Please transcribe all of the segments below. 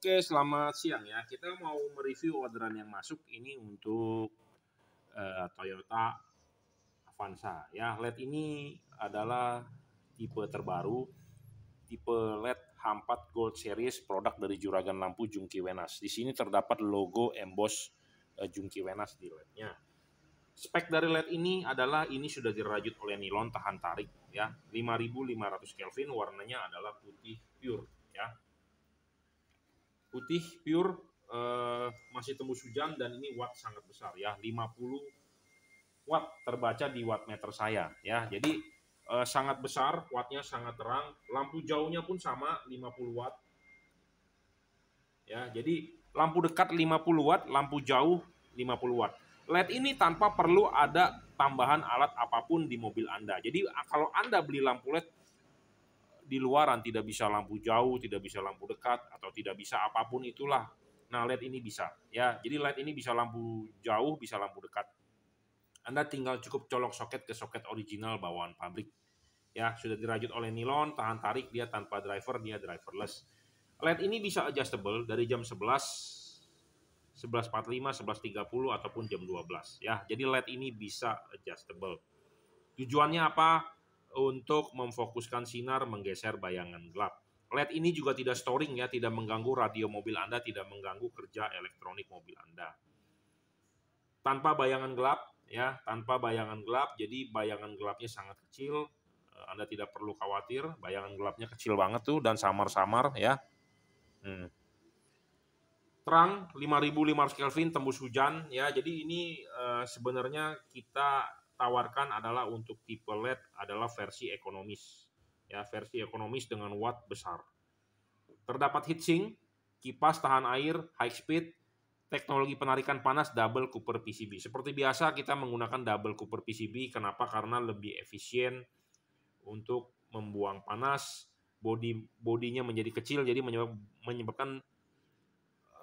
Oke, selamat siang ya. Kita mau mereview orderan yang masuk ini untuk uh, Toyota Avanza ya. LED ini adalah tipe terbaru, tipe LED H4 Gold Series produk dari Juragan Lampu Jungki Wenas. Di sini terdapat logo emboss uh, Jungki Wenas di LED-nya. Spek dari LED ini adalah ini sudah dirajut oleh nilon tahan tarik ya. 5500 Kelvin warnanya adalah putih pure ya putih pure uh, masih tembus hujan dan ini watt sangat besar ya 50 watt terbaca di watt meter saya ya jadi uh, sangat besar wattnya sangat terang lampu jauhnya pun sama 50 watt ya jadi lampu dekat 50 watt lampu jauh 50 watt LED ini tanpa perlu ada tambahan alat apapun di mobil Anda jadi kalau Anda beli lampu LED di luaran tidak bisa lampu jauh, tidak bisa lampu dekat atau tidak bisa apapun itulah. Nah, LED ini bisa ya. Jadi LED ini bisa lampu jauh, bisa lampu dekat. Anda tinggal cukup colok soket ke soket original bawaan pabrik. Ya, sudah dirajut oleh nilon, tahan tarik dia tanpa driver, dia driverless. LED ini bisa adjustable dari jam 11 11.45, 11.30 ataupun jam 12 ya. Jadi LED ini bisa adjustable. Tujuannya apa? untuk memfokuskan sinar menggeser bayangan gelap. LED ini juga tidak storing ya, tidak mengganggu radio mobil Anda, tidak mengganggu kerja elektronik mobil Anda. Tanpa bayangan gelap ya, tanpa bayangan gelap, jadi bayangan gelapnya sangat kecil. Eh, Anda tidak perlu khawatir, bayangan gelapnya kecil banget tuh dan samar-samar ya. Hmm. Terang 5500 Kelvin tembus hujan ya. Jadi ini uh, sebenarnya kita tawarkan adalah untuk tipe LED adalah versi ekonomis. Ya, versi ekonomis dengan watt besar. Terdapat heatsink, kipas tahan air, high speed, teknologi penarikan panas double Cooper PCB. Seperti biasa kita menggunakan double Cooper PCB. Kenapa? Karena lebih efisien untuk membuang panas, body bodinya menjadi kecil jadi menyebabkan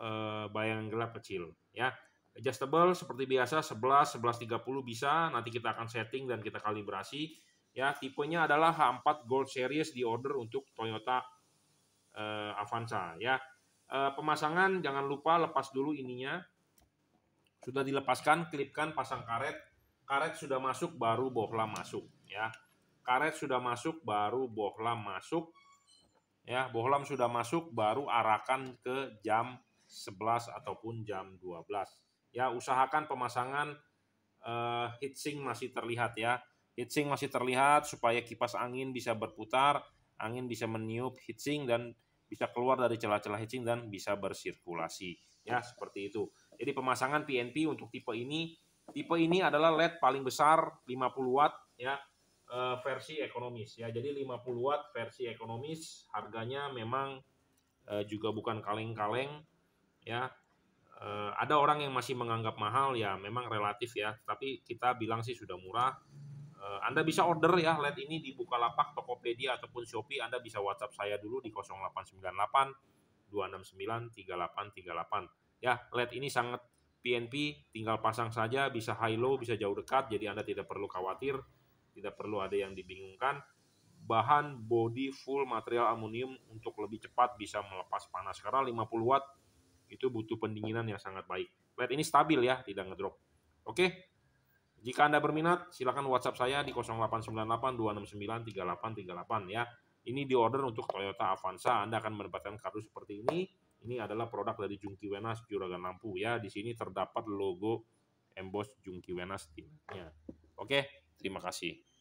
uh, bayangan gelap kecil ya Adjustable seperti biasa 11, 11.30 bisa, nanti kita akan setting dan kita kalibrasi. Ya, tipenya adalah H4 Gold Series di order untuk Toyota eh, Avanza ya. Eh, pemasangan jangan lupa lepas dulu ininya. Sudah dilepaskan, klipkan, pasang karet. Karet sudah masuk baru bohlam masuk ya. Karet sudah masuk baru bohlam masuk. Ya, bohlam sudah masuk baru arahkan ke jam 11 ataupun jam 12. Ya, usahakan pemasangan uh, heatsink masih terlihat ya. Heatsink masih terlihat supaya kipas angin bisa berputar, angin bisa meniup heatsink dan bisa keluar dari celah-celah heatsink dan bisa bersirkulasi. Ya, seperti itu. Jadi pemasangan PNP untuk tipe ini, tipe ini adalah LED paling besar 50 watt ya uh, versi ekonomis ya. Jadi 50 watt versi ekonomis harganya memang uh, juga bukan kaleng-kaleng ya. Uh, ada orang yang masih menganggap mahal ya memang relatif ya, tapi kita bilang sih sudah murah. Uh, anda bisa order ya LED ini di Bukalapak, Tokopedia ataupun Shopee. Anda bisa WhatsApp saya dulu di 0898 269 3838. Ya, LED ini sangat PNP, tinggal pasang saja, bisa high low, bisa jauh dekat, jadi Anda tidak perlu khawatir, tidak perlu ada yang dibingungkan. Bahan body full material aluminium untuk lebih cepat bisa melepas panas karena 50 watt itu butuh pendinginan yang sangat baik. Flat ini stabil ya, tidak ngedrop. Oke. Jika Anda berminat, silakan WhatsApp saya di 0898-269-3838 ya. Ini diorder untuk Toyota Avanza. Anda akan mendapatkan kartu seperti ini. Ini adalah produk dari Jungki Wenas Juragan Lampu ya. Di sini terdapat logo emboss Jungki Wenas di Oke, terima kasih.